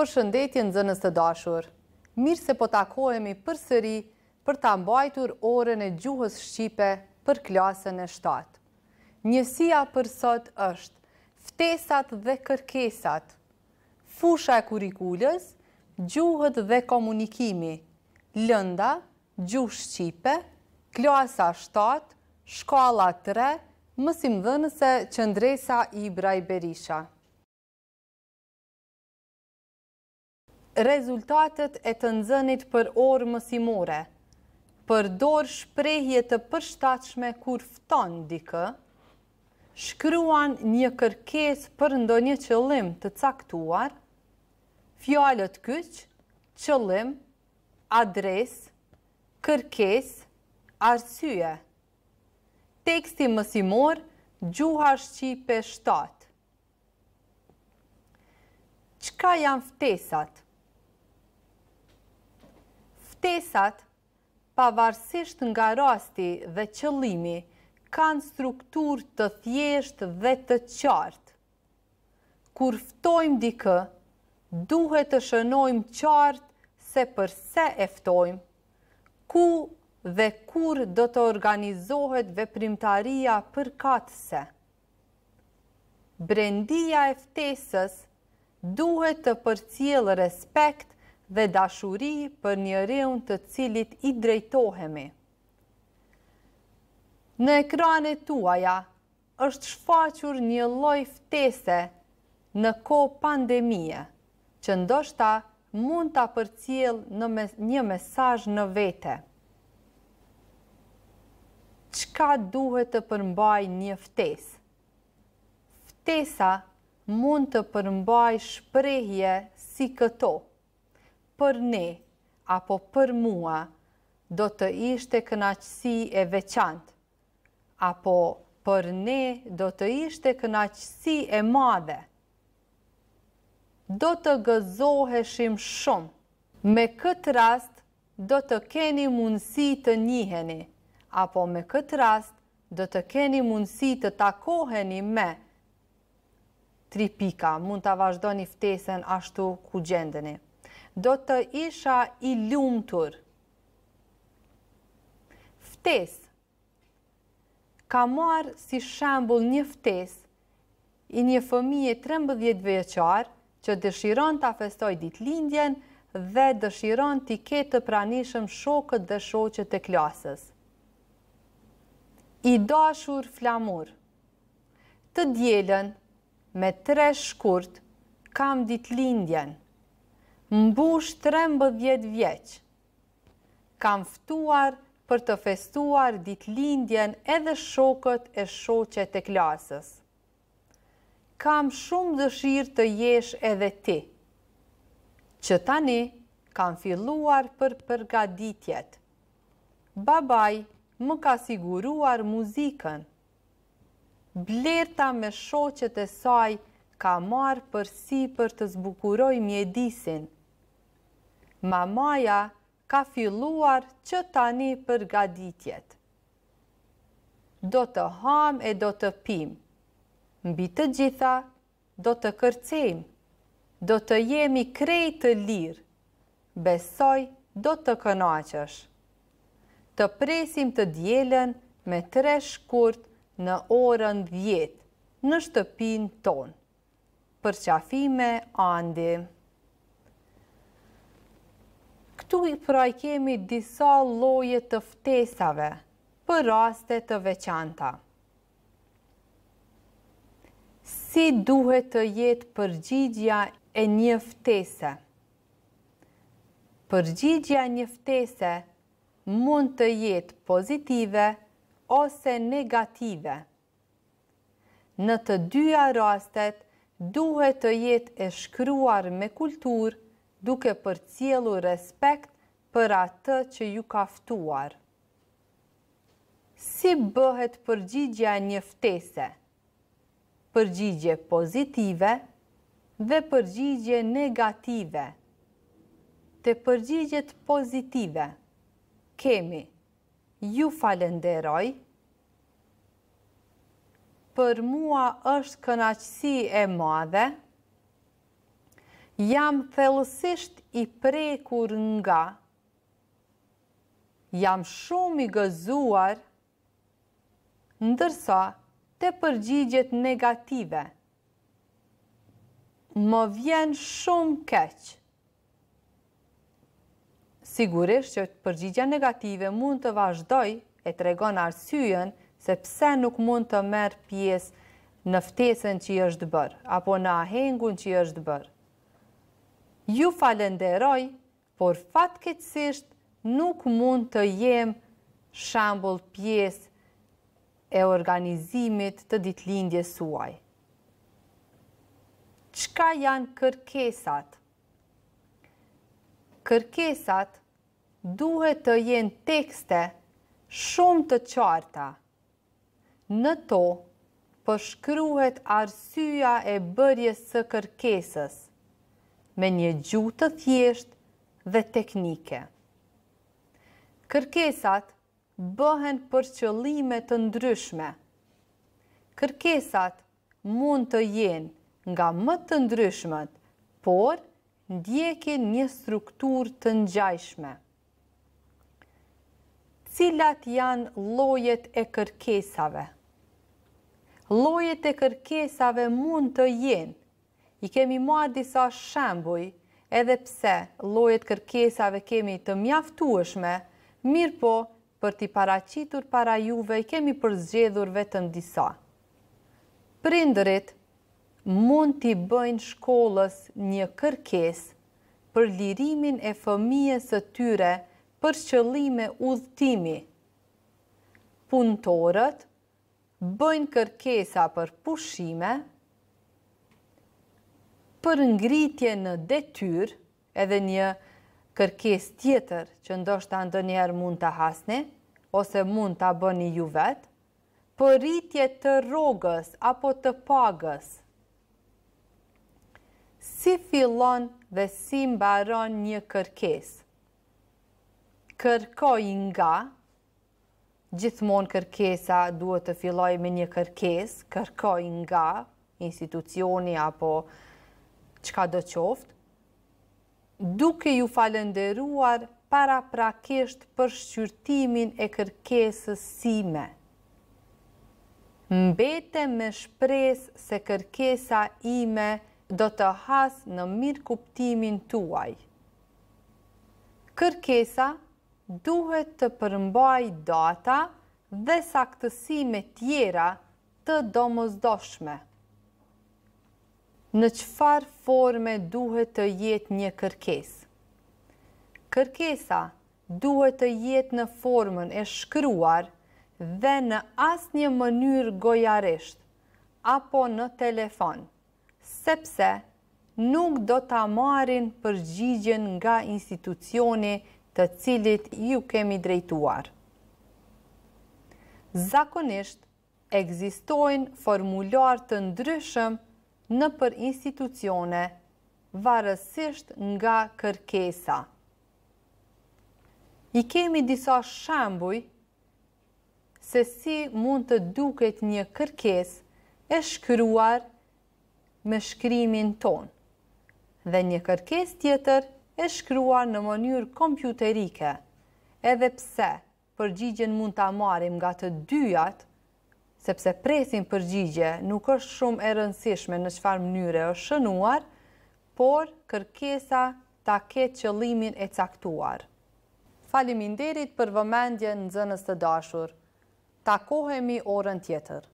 për shëndetjen zënës të dashur. Mirë se po takohemi për sëri për të ambajtur orën e gjuhës Shqipe për klasën e shtatë. Njësia për sot është ftesat dhe kërkesat, fusha e kurikullës, gjuhët dhe komunikimi, lënda, gjuhë Shqipe, klasa shtatë, shkala tre, mësim dhënëse qëndresa i brajberisha. Berisha. rezultatet e të nëzënit për orë mësimore, për dorë shprejhje të përshtachme kur fëton dikë, shkryuan një kërkes për ndo një qëllim të caktuar, fjallët kyç, qëllim, adres, kërkes, arsye. Teksti mësimor, gjuha shqipe shtatë. Qëka janë ftesat? Ftesat, pavarësisht nga rasti dhe qëllimi, kanë struktur të thjesht dhe të qartë. Kur ftojmë dikë, duhet të shënojmë qartë se përse e ftojmë, ku dhe kur do të organizohet veprimtaria për katëse. Brendia e ftesës duhet të përcjelë respekt dhe dashuri për njëriun të cilit i drejtohemi. Në ekranet tuaja është shfaqur një loj ftese në ko pandemie, që ndoshta mund të apërcijel në një mesaj në vete. Qka duhet të përmbaj një ftes? Ftesa mund të përmbaj shprejhje si këto – për ne apo për mua do të ishte kënaqësi e veçant, apo për ne do të ishte kënaqësi e madhe. Do të gëzoheshim shumë. Me këtë rast do të keni mundësi të njiheni, apo me këtë rast do të keni mundësi të takoheni me. Tri pika, mund të vazhdo një ftesen ashtu ku gjendeni do të isha i lumëtur. Ftes Ka marë si shambull një ftes i një fëmije 13 veqar që dëshiron të afestoj dit lindjen dhe dëshiron t'i ketë të pranishëm shokët dhe shoqët e klasës. I dashur flamur Të djelen me tre shkurt kam dit lindjen mbush 13 vjeq. Kam ftuar për të festuar dit lindjen edhe shokët e shoqet e klasës. Kam shumë dëshirë të jesh edhe ti. Që tani kam filluar për përgaditjet. Babaj më ka siguruar muzikën. Blerta me shoqet e saj ka marë përsi për të zbukuroj mjedisin mamaja ka filluar që tani për gaditjet. Do të ham e do të pim, mbi të gjitha do të kërcem, do të jemi krej të lirë, besoj do të kënaqësh. Të presim të djelen me tre shkurt në orën djetë në shtëpin tonë. Për qafime, andim këtu i praj kemi disa loje të ftesave për raste të veçanta. Si duhet të jetë përgjigja e një ftese? Përgjigja një ftese mund të jetë pozitive ose negative. Në të dyja rastet duhet të jetë e shkruar me kulturë duke për cilu respekt për atë që ju kaftuar. Si bëhet përgjigja njëftese? Përgjigje pozitive dhe përgjigje negative. Të përgjigjet pozitive kemi ju falenderoj, për mua është kënaqësi e madhe, jam thellësisht i prekur nga, jam shumë i gëzuar, ndërsa të përgjigjet negative, më vjen shumë keqë. Sigurisht që përgjigja negative mund të vazhdoj e tregon arsyën se pse nuk mund të merë pjesë në ftesën që i është bërë, apo në ahengun që i është bërë ju falenderoj, por fatkecisht nuk mund të jem shambull pjesë e organizimit të ditlindje suaj. Qka janë kërkesat? Kërkesat duhet të jenë tekste shumë të qarta. Në to përshkruhet arsyja e bërjes së kërkesës me një gjutë të thjeshtë dhe teknike. Kërkesat bëhen për qëllime të ndryshme. Kërkesat mund të jenë nga më të ndryshmet, por ndjekin një struktur të ndjajshme. Cilat janë lojet e kërkesave? Lojet e kërkesave mund të jenë i kemi marë disa shembuj, edhe pse lojet kërkesave kemi të mjaftueshme, mirë po për t'i paracitur para juve i kemi përzgjedhur vetën disa. Prindërit mund t'i bëjnë shkollës një kërkes për lirimin e fëmijës të tyre për qëllime udhtimi. Punëtorët bëjnë kërkesa për pushime, për ngritje në detyr, edhe një kërkes tjetër që ndoshtë të ndonjëherë mund të hasni, ose mund të bëni ju vetë, për rritje të rogës apo të pagës. Si fillon dhe si mbaron një kërkes? Kërkoj nga, gjithmon kërkesa duhet të filloj me një kërkes, kërkoj nga institucioni apo kërkes, qka do qoftë, duke ju falenderuar para prakisht për shqyrtimin e kërkesës sime. Mbete me shpres se kërkesa ime do të has në mirë kuptimin tuaj. Kërkesa duhet të përmbaj data dhe saktësime tjera të domozdoshme në qëfar forme duhet të jetë një kërkes. Kërkesa duhet të jetë në formën e shkryuar dhe në asë një mënyrë gojaresht, apo në telefon, sepse nuk do të amarin përgjigjen nga institucioni të cilit ju kemi drejtuar. Zakonisht, egzistojnë formular të ndryshëm në për institucione, varësisht nga kërkesa. I kemi disa shambuj se si mund të duket një kërkes e shkryuar me shkrymin ton dhe një kërkes tjetër e shkryuar në mënyrë kompjuterike edhe pse përgjigjen mund të amarim nga të dyjat sepse presin përgjigje nuk është shumë e rëndësishme në qëfar mënyre është shënuar, por kërkesa ta ke qëlimin e caktuar. Falimin derit për vëmendje në zënës të dashur. Takohemi orën tjetër.